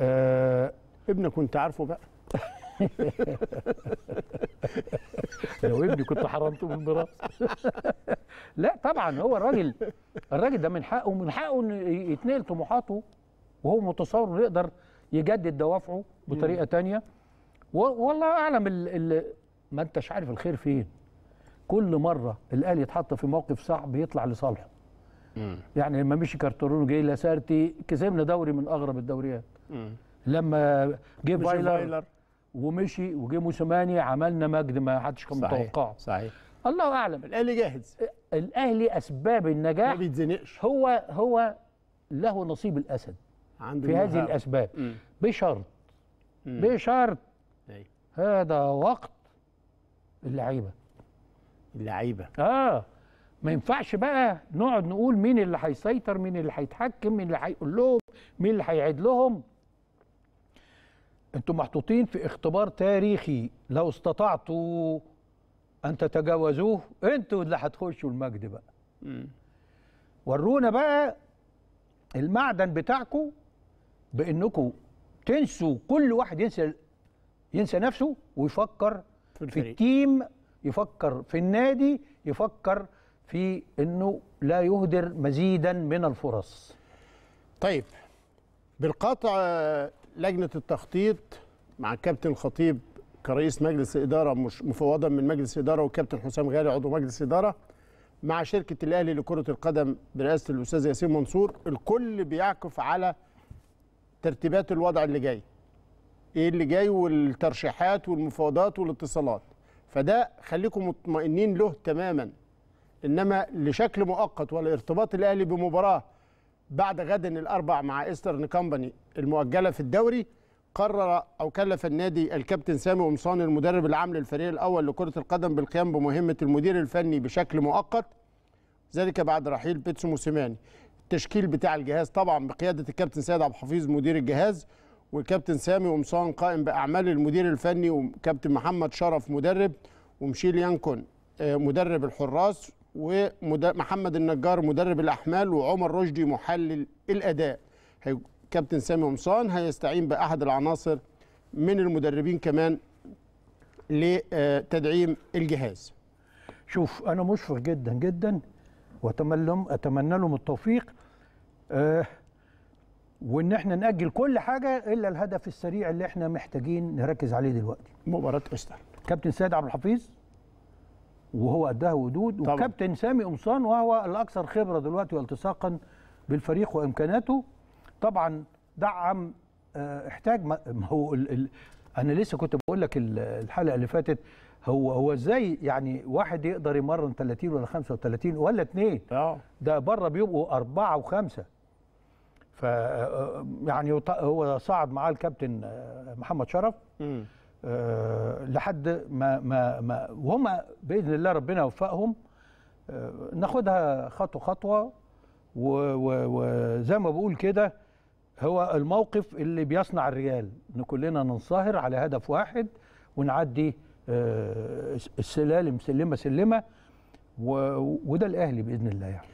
آه ابنك كنت عارفه بقى لو ابني كنت حرمته من الميراث لا طبعا هو الراجل الراجل ده من حقه من حقه انه يتنقل طموحاته وهو متصور انه يقدر يجدد دوافعه بطريقه ثانيه والله اعلم ال ال ما انتش عارف الخير فين كل مره الاهلي يتحط في موقف صعب يطلع لصالحه مم. يعني لما مشي كارترون جاي لاسارتي كسبنا دوري من اغرب الدوريات مم. لما جه فايلر ومشي وجه موسيماني عملنا مجد ما حدش كان متوقعه صحيح الله اعلم الاهلي جاهز الاهلي اسباب النجاح ما بيتزنقش هو هو له نصيب الاسد عنده في هذه الاسباب مم. بشرط مم. بشرط أي. هذا وقت اللعيبه اللعيبه اه ما ينفعش بقى نقعد نقول مين اللي هيسيطر مين اللي هيتحكم مين اللي هيقول لهم مين اللي هيعيد لهم انتم محطوطين في اختبار تاريخي لو استطعتوا ان تتجاوزوه انتوا اللي هتخشوا المجد بقى ورونا بقى المعدن بتاعكم بانكم تنسوا كل واحد ينسى ينسى نفسه ويفكر في, في التيم يفكر في النادي يفكر في انه لا يهدر مزيدا من الفرص طيب بالقطع لجنه التخطيط مع الكابتن خطيب كرئيس مجلس اداره مش مفوضا من مجلس اداره والكابتن حسام غالي عضو مجلس اداره مع شركه الاهلي لكره القدم برئاسه الاستاذ ياسين منصور الكل بيعكف على ترتيبات الوضع اللي جاي ايه اللي جاي والترشيحات والمفاوضات والاتصالات فده خليكم مطمئنين له تماما انما لشكل مؤقت والارتباط الاهلي بمباراه بعد غد الاربع مع ايسترن كومباني المؤجله في الدوري قرر او كلف النادي الكابتن سامي قمصان المدرب العام للفريق الاول لكره القدم بالقيام بمهمه المدير الفني بشكل مؤقت ذلك بعد رحيل بيتسو موسيماني التشكيل بتاع الجهاز طبعا بقياده الكابتن سيد عبد الحفيظ مدير الجهاز والكابتن سامي قمصان قائم باعمال المدير الفني وكابتن محمد شرف مدرب ومشيل يانكون آه، مدرب الحراس ومحمد النجار مدرب الاحمال وعمر رشدي محلل الاداء كابتن سامي قمصان هيستعين باحد العناصر من المدربين كمان لتدعيم الجهاز شوف انا مشفق جدا جدا واتمنى لهم اتمنى لهم التوفيق أه وان احنا ناجل كل حاجه الا الهدف السريع اللي احنا محتاجين نركز عليه دلوقتي مباراه قشطه كابتن سيد عبد الحفيظ وهو اداها ودود وكابتن سامي قمصان وهو الاكثر خبره دلوقتي والتصاقا بالفريق وامكاناته طبعا دعم آه، احتاج ما هو ال ال انا لسه كنت بقول لك الحلقه اللي فاتت هو هو ازاي يعني واحد يقدر يمرن 30 ولا 35 ولا اثنين اه ده بره بيبقوا اربعه وخمسه ف آه، آه، يعني هو صعد معاه الكابتن محمد شرف آه، لحد ما ما ما وهم باذن الله ربنا يوفقهم آه، ناخدها خطوه خطوه وزي ما بقول كده هو الموقف اللي بيصنع الريال ان كلنا ننصهر على هدف واحد ونعدي آه، السلالم سلمه سلمه وده الاهلي باذن الله يعني